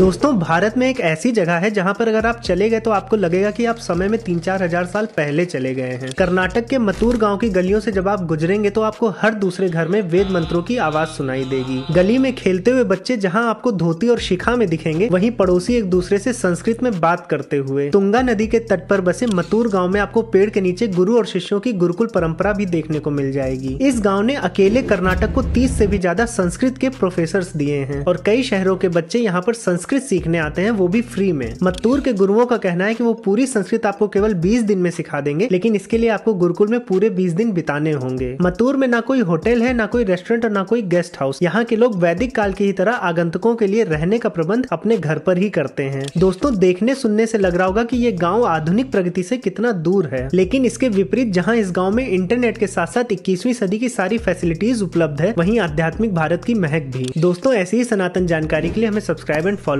दोस्तों भारत में एक ऐसी जगह है जहां पर अगर आप चले गए तो आपको लगेगा कि आप समय में तीन चार हजार साल पहले चले गए हैं कर्नाटक के मतूर गांव की गलियों से जब आप गुजरेंगे तो आपको हर दूसरे घर में वेद मंत्रों की आवाज सुनाई देगी गली में खेलते हुए बच्चे जहाँ आपको धोती और शिखा में दिखेंगे वही पड़ोसी एक दूसरे से संस्कृत में बात करते हुए तुंगा नदी के तट पर बसे मतूर गाँव में आपको पेड़ के नीचे गुरु और शिष्यों की गुरुकुल परम्परा भी देखने को मिल जाएगी इस गाँव ने अकेले कर्नाटक को तीस ऐसी भी ज्यादा संस्कृत के प्रोफेसर दिए हैं और कई शहरों के बच्चे यहाँ पर संस्कृत संस्कृत सीखने आते हैं वो भी फ्री में मत्तूर के गुरुओं का कहना है कि वो पूरी संस्कृत आपको केवल 20 दिन में सिखा देंगे लेकिन इसके लिए आपको गुरुकुल में पूरे 20 दिन बिताने होंगे मत्तूर में ना कोई होटल है ना कोई रेस्टोरेंट और ना कोई गेस्ट हाउस यहाँ के लोग वैदिक काल की ही तरह आगंतुकों के लिए रहने का प्रबंध अपने घर पर ही करते हैं दोस्तों देखने सुनने से लग रहा होगा की ये गाँव आधुनिक प्रगति से कितना दूर है लेकिन इसके विपरीत जहाँ इस गाँव में इंटरनेट के साथ साथ इक्कीसवीं सदी की सारी फैसिलिटीज उपलब्ध है वही आध्यात्मिक भारत की महक भी दोस्तों ऐसी ही सनातन जानकारी के लिए हमें सब्सक्राइब एंड फॉलो